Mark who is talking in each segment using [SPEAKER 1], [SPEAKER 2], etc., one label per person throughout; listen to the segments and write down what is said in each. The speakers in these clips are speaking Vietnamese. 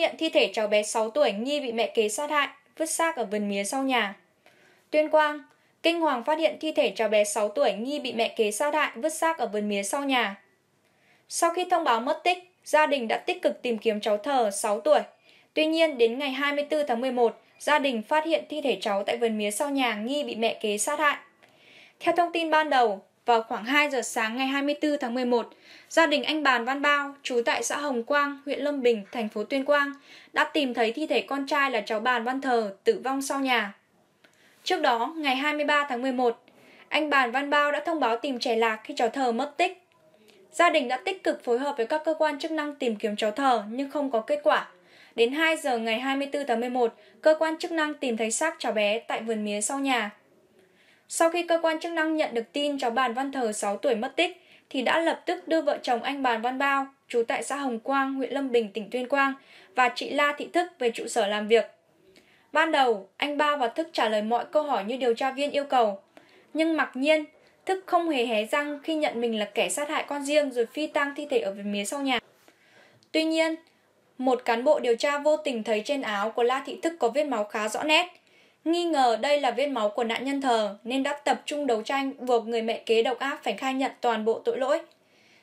[SPEAKER 1] hiện thi thể cháu bé 6 tuổi nghi bị mẹ kế sát hại, vứt xác ở vườn mía sau nhà. Tuyên Quang, kinh hoàng phát hiện thi thể cháu bé 6 tuổi nghi bị mẹ kế sát hại, vứt xác ở vườn mía sau nhà. Sau khi thông báo mất tích, gia đình đã tích cực tìm kiếm cháu thờ 6 tuổi. Tuy nhiên, đến ngày 24 tháng 11, gia đình phát hiện thi thể cháu tại vườn mía sau nhà nghi bị mẹ kế sát hại. Theo thông tin ban đầu, vào khoảng 2 giờ sáng ngày 24 tháng 11, gia đình anh Bàn Văn Bao, trú tại xã Hồng Quang, huyện Lâm Bình, thành phố Tuyên Quang, đã tìm thấy thi thể con trai là cháu Bàn Văn Thờ tử vong sau nhà. Trước đó, ngày 23 tháng 11, anh Bàn Văn Bao đã thông báo tìm trẻ lạc khi cháu Thờ mất tích. Gia đình đã tích cực phối hợp với các cơ quan chức năng tìm kiếm cháu Thờ nhưng không có kết quả. Đến 2 giờ ngày 24 tháng 11, cơ quan chức năng tìm thấy xác cháu bé tại vườn mía sau nhà. Sau khi cơ quan chức năng nhận được tin cháu Bàn Văn Thờ 6 tuổi mất tích, thì đã lập tức đưa vợ chồng anh Bàn Văn Bao, trú tại xã Hồng Quang, huyện Lâm Bình, tỉnh Tuyên Quang, và chị La Thị Thức về trụ sở làm việc. Ban đầu, anh Bao và Thức trả lời mọi câu hỏi như điều tra viên yêu cầu. Nhưng mặc nhiên, Thức không hề hé răng khi nhận mình là kẻ sát hại con riêng rồi phi tang thi thể ở về mía sau nhà. Tuy nhiên, một cán bộ điều tra vô tình thấy trên áo của La Thị Thức có vết máu khá rõ nét, Nghi ngờ đây là vết máu của nạn nhân thờ nên đã tập trung đấu tranh buộc người mẹ kế độc ác phải khai nhận toàn bộ tội lỗi.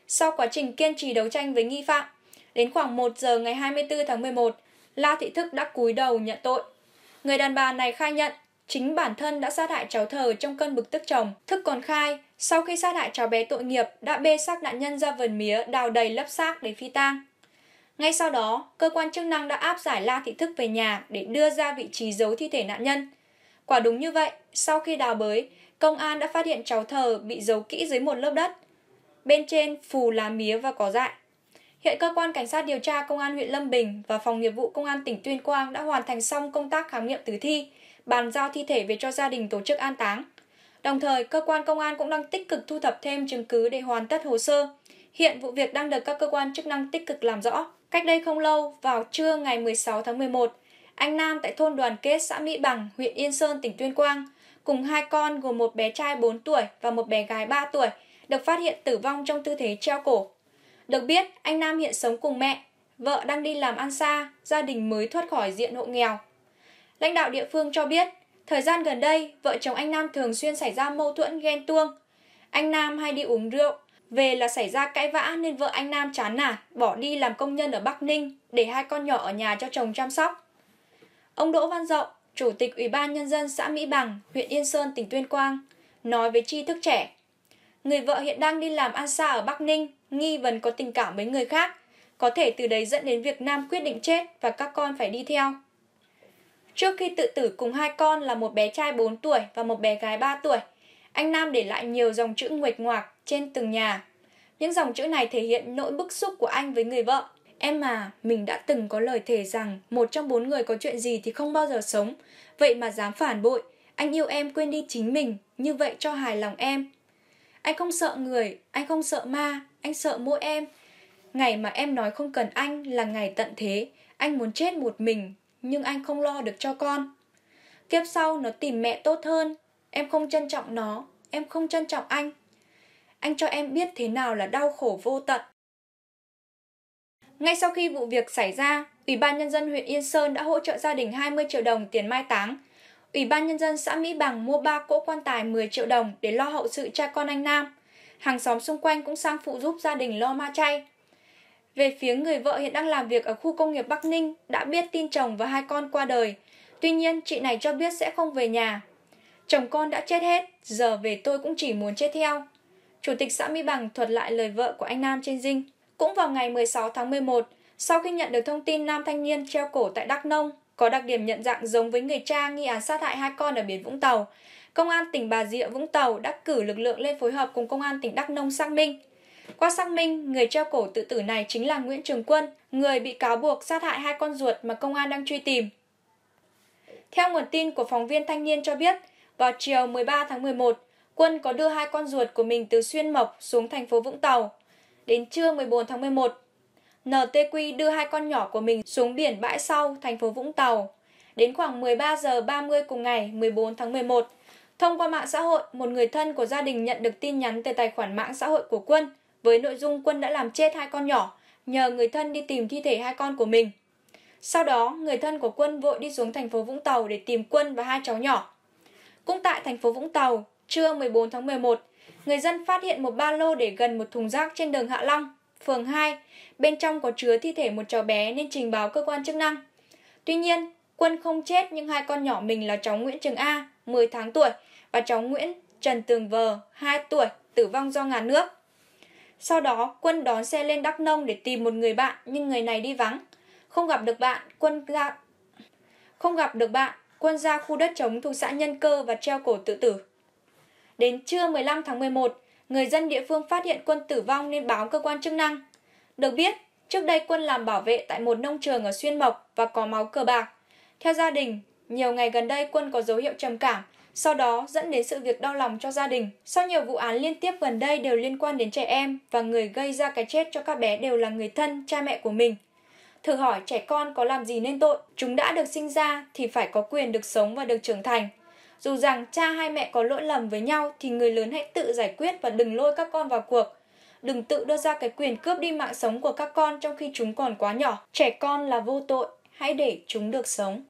[SPEAKER 1] Sau quá trình kiên trì đấu tranh với nghi phạm, đến khoảng 1 giờ ngày 24 tháng 11, La Thị Thức đã cúi đầu nhận tội. Người đàn bà này khai nhận chính bản thân đã sát hại cháu thờ trong cơn bực tức chồng. Thức còn khai, sau khi sát hại cháu bé tội nghiệp đã bê xác nạn nhân ra vườn mía đào đầy lấp xác để phi tang. Ngay sau đó, cơ quan chức năng đã áp giải La Thị Thức về nhà để đưa ra vị trí giấu thi thể nạn nhân. Quả đúng như vậy, sau khi đào bới, công an đã phát hiện cháu thờ bị giấu kỹ dưới một lớp đất. Bên trên phù lá mía và cỏ dại. Hiện cơ quan cảnh sát điều tra công an huyện Lâm Bình và phòng nghiệp vụ công an tỉnh Tuyên Quang đã hoàn thành xong công tác khám nghiệm tử thi, bàn giao thi thể về cho gia đình tổ chức an táng. Đồng thời, cơ quan công an cũng đang tích cực thu thập thêm chứng cứ để hoàn tất hồ sơ. Hiện vụ việc đang được các cơ quan chức năng tích cực làm rõ. Cách đây không lâu, vào trưa ngày 16 tháng 11, anh Nam tại thôn Đoàn Kết xã Mỹ Bằng, huyện Yên Sơn, tỉnh Tuyên Quang, cùng hai con gồm một bé trai 4 tuổi và một bé gái 3 tuổi, được phát hiện tử vong trong tư thế treo cổ. Được biết, anh Nam hiện sống cùng mẹ, vợ đang đi làm ăn xa, gia đình mới thoát khỏi diện hộ nghèo. Lãnh đạo địa phương cho biết, thời gian gần đây, vợ chồng anh Nam thường xuyên xảy ra mâu thuẫn ghen tuông. Anh Nam hay đi uống rượu, về là xảy ra cãi vã nên vợ anh Nam chán nản, bỏ đi làm công nhân ở Bắc Ninh để hai con nhỏ ở nhà cho chồng chăm sóc. Ông Đỗ Văn Dậu, Chủ tịch Ủy ban Nhân dân xã Mỹ Bằng, huyện Yên Sơn, tỉnh Tuyên Quang, nói với tri thức trẻ. Người vợ hiện đang đi làm ăn xa ở Bắc Ninh, nghi vấn có tình cảm với người khác, có thể từ đấy dẫn đến việc Nam quyết định chết và các con phải đi theo. Trước khi tự tử cùng hai con là một bé trai 4 tuổi và một bé gái 3 tuổi, anh Nam để lại nhiều dòng chữ nguệch ngoạc trên từng nhà. Những dòng chữ này thể hiện nỗi bức xúc của anh với người vợ. Em mà, mình đã từng có lời thề rằng một trong bốn người có chuyện gì thì không bao giờ sống. Vậy mà dám phản bội, anh yêu em quên đi chính mình, như vậy cho hài lòng em. Anh không sợ người, anh không sợ ma, anh sợ mỗi em. Ngày mà em nói không cần anh là ngày tận thế, anh muốn chết một mình, nhưng anh không lo được cho con. Kiếp sau nó tìm mẹ tốt hơn, Em không trân trọng nó, em không trân trọng anh. Anh cho em biết thế nào là đau khổ vô tận. Ngay sau khi vụ việc xảy ra, Ủy ban Nhân dân huyện Yên Sơn đã hỗ trợ gia đình 20 triệu đồng tiền mai táng. Ủy ban Nhân dân xã Mỹ Bằng mua 3 cỗ quan tài 10 triệu đồng để lo hậu sự cha con anh Nam. Hàng xóm xung quanh cũng sang phụ giúp gia đình lo ma chay. Về phía người vợ hiện đang làm việc ở khu công nghiệp Bắc Ninh đã biết tin chồng và hai con qua đời. Tuy nhiên, chị này cho biết sẽ không về nhà Chồng con đã chết hết, giờ về tôi cũng chỉ muốn chết theo. Chủ tịch xã Mi Bằng thuật lại lời vợ của anh Nam trên dinh. Cũng vào ngày 16 tháng 11, sau khi nhận được thông tin nam thanh niên treo cổ tại Đắk Nông, có đặc điểm nhận dạng giống với người cha nghi án sát hại hai con ở biển Vũng Tàu, Công an tỉnh Bà Rịa Vũng Tàu đã cử lực lượng lên phối hợp cùng Công an tỉnh Đắk Nông xác minh. Qua xác minh, người treo cổ tự tử này chính là Nguyễn Trường Quân, người bị cáo buộc sát hại hai con ruột mà công an đang truy tìm. Theo nguồn tin của phóng viên thanh niên cho biết, vào chiều 13 tháng 11, Quân có đưa hai con ruột của mình từ Xuyên Mộc xuống thành phố Vũng Tàu. Đến trưa 14 tháng 11, NTQ đưa hai con nhỏ của mình xuống biển bãi sau thành phố Vũng Tàu. Đến khoảng 13 giờ 30 cùng ngày 14 tháng 11, thông qua mạng xã hội, một người thân của gia đình nhận được tin nhắn từ tài khoản mạng xã hội của Quân với nội dung Quân đã làm chết hai con nhỏ, nhờ người thân đi tìm thi thể hai con của mình. Sau đó, người thân của Quân vội đi xuống thành phố Vũng Tàu để tìm Quân và hai cháu nhỏ. Cũng tại thành phố Vũng Tàu, trưa 14 tháng 11, người dân phát hiện một ba lô để gần một thùng rác trên đường Hạ Long, phường 2. Bên trong có chứa thi thể một cháu bé nên trình báo cơ quan chức năng. Tuy nhiên, Quân không chết nhưng hai con nhỏ mình là cháu Nguyễn Trường A, 10 tháng tuổi và cháu Nguyễn Trần Tường Vờ, 2 tuổi, tử vong do ngạt nước. Sau đó, Quân đón xe lên Đắk Nông để tìm một người bạn nhưng người này đi vắng. Không gặp được bạn, Quân ra... Không gặp được bạn, quân ra khu đất trống thuộc xã Nhân Cơ và treo cổ tự tử. Đến trưa 15 tháng 11, người dân địa phương phát hiện quân tử vong nên báo cơ quan chức năng. Được biết, trước đây quân làm bảo vệ tại một nông trường ở Xuyên Mộc và có máu cờ bạc. Theo gia đình, nhiều ngày gần đây quân có dấu hiệu trầm cảm, sau đó dẫn đến sự việc đau lòng cho gia đình. Sau nhiều vụ án liên tiếp gần đây đều liên quan đến trẻ em và người gây ra cái chết cho các bé đều là người thân, cha mẹ của mình. Thử hỏi trẻ con có làm gì nên tội? Chúng đã được sinh ra thì phải có quyền được sống và được trưởng thành. Dù rằng cha hay mẹ có lỗi lầm với nhau thì người lớn hãy tự giải quyết và đừng lôi các con vào cuộc. Đừng tự đưa ra cái quyền cướp đi mạng sống của các con trong khi chúng còn quá nhỏ. Trẻ con là vô tội, hãy để chúng được sống.